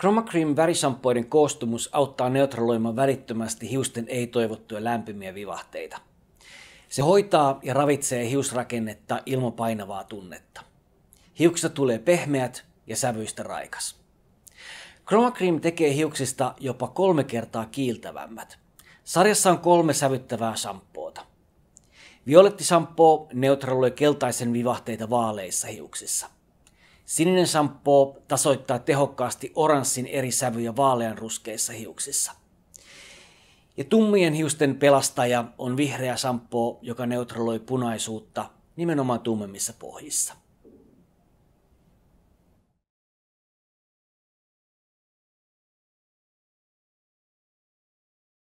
Chroma Cream värisampoiden koostumus auttaa neutraloimaan välittömästi hiusten ei-toivottuja lämpimiä vivahteita. Se hoitaa ja ravitsee hiusrakennetta ilman painavaa tunnetta. Hiuksista tulee pehmeät ja sävyistä raikas. Chroma Cream tekee hiuksista jopa kolme kertaa kiiltävämmät. Sarjassa on kolme sävyttävää samppoota. Violetti samppoo neutraloi keltaisen vivahteita vaaleissa hiuksissa – Sininen shampoo tasoittaa tehokkaasti oranssin eri sävyjä vaaleanruskeissa hiuksissa. Ja tummien hiusten pelastaja on vihreä shampoo, joka neutraloi punaisuutta nimenomaan tummemmissa pohjissa.